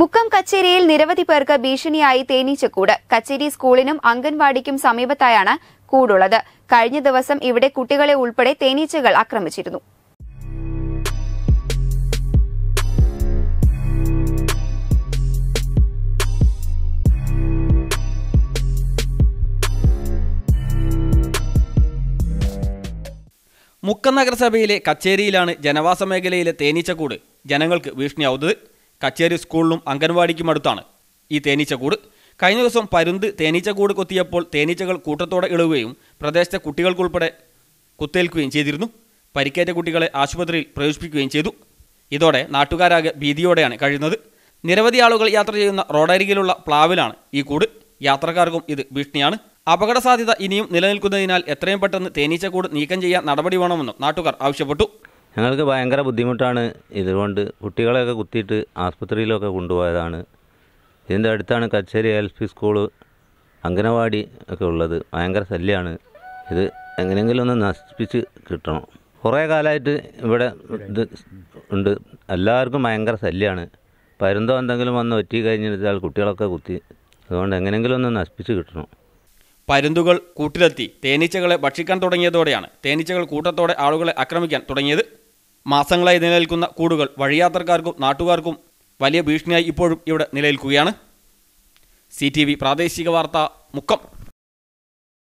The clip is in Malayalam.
മുക്കം കച്ചേരിയിൽ നിരവധി പേർക്ക് ഭീഷണിയായി തേനീച്ചക്കൂട് കച്ചേരി സ്കൂളിനും അംഗൻവാടിക്കും സമീപത്തായാണ് കൂടുള്ളത് കഴിഞ്ഞ ദിവസം ഇവിടെ കുട്ടികളെ ഉൾപ്പെടെ തേനീച്ചകൾ ആക്രമിച്ചിരുന്നു മുക്കം നഗരസഭയിലെ കച്ചേരിയിലാണ് ജനവാസ മേഖലയിലെ തേനീച്ചക്കൂട് ജനങ്ങൾക്ക് ഭീഷണിയാവുന്നത് കച്ചേരി സ്കൂളിലും അംഗൻവാടിക്കും അടുത്താണ് ഈ തേനീച്ചക്കൂട് കഴിഞ്ഞ ദിവസം പരുന്ത് തേനീച്ചക്കൂട് കൊത്തിയപ്പോൾ തേനീച്ചകൾ കൂട്ടത്തോടെ ഇളകുകയും പ്രദേശത്തെ കുട്ടികൾക്കുൾപ്പെടെ കുത്തേൽക്കുകയും ചെയ്തിരുന്നു പരിക്കേറ്റ കുട്ടികളെ ആശുപത്രിയിൽ പ്രവേശിപ്പിക്കുകയും ചെയ്തു ഇതോടെ നാട്ടുകാരാകെ ഭീതിയോടെയാണ് കഴിയുന്നത് നിരവധി ആളുകൾ യാത്ര ചെയ്യുന്ന റോഡരികിലുള്ള പ്ലാവിലാണ് ഈ കൂട് യാത്രക്കാർക്കും ഇത് ഭീഷണിയാണ് അപകട സാധ്യത ഇനിയും നിലനിൽക്കുന്നതിനാൽ എത്രയും പെട്ടെന്ന് തേനീച്ചക്കൂട് നീക്കം ചെയ്യാൻ നടപടി വേണമെന്നും നാട്ടുകാർ ആവശ്യപ്പെട്ടു ഞങ്ങൾക്ക് ഭയങ്കര ബുദ്ധിമുട്ടാണ് ഇതുകൊണ്ട് കുട്ടികളെയൊക്കെ കുത്തിയിട്ട് ആസ്പത്രിയിലൊക്കെ കൊണ്ടുപോയതാണ് ഇതിൻ്റെ അടുത്താണ് കച്ചേരി എൽ പി സ്കൂള് അംഗനവാടി ഒക്കെ ഉള്ളത് ഭയങ്കര ശല്യമാണ് ഇത് എങ്ങനെയെങ്കിലും ഒന്ന് നശിപ്പിച്ച് കിട്ടണം കുറേ കാലമായിട്ട് ഇവിടെ ഇത് ഉണ്ട് എല്ലാവർക്കും ഭയങ്കര ശല്യമാണ് പരുന്തോ എന്തെങ്കിലും വന്ന് ഒറ്റി കഴിഞ്ഞാൽ കുട്ടികളൊക്കെ കുത്തി അതുകൊണ്ട് എങ്ങനെയെങ്കിലും ഒന്ന് നശിപ്പിച്ച് കിട്ടണം പരുന്തുകൾ കൂട്ടിലെത്തി തേനീച്ചകളെ ഭക്ഷിക്കാൻ തുടങ്ങിയതോടെയാണ് തേനീച്ചകൾ കൂട്ടത്തോടെ ആളുകളെ ആക്രമിക്കാൻ തുടങ്ങിയത് മാസങ്ങളായി നിലനിൽക്കുന്ന കൂടുകൾ വഴിയാത്രക്കാർക്കും നാട്ടുകാർക്കും വലിയ ഭീഷണിയായി ഇപ്പോഴും ഇവിടെ നിലനിൽക്കുകയാണ് സി പ്രാദേശിക വാർത്ത മുക്കം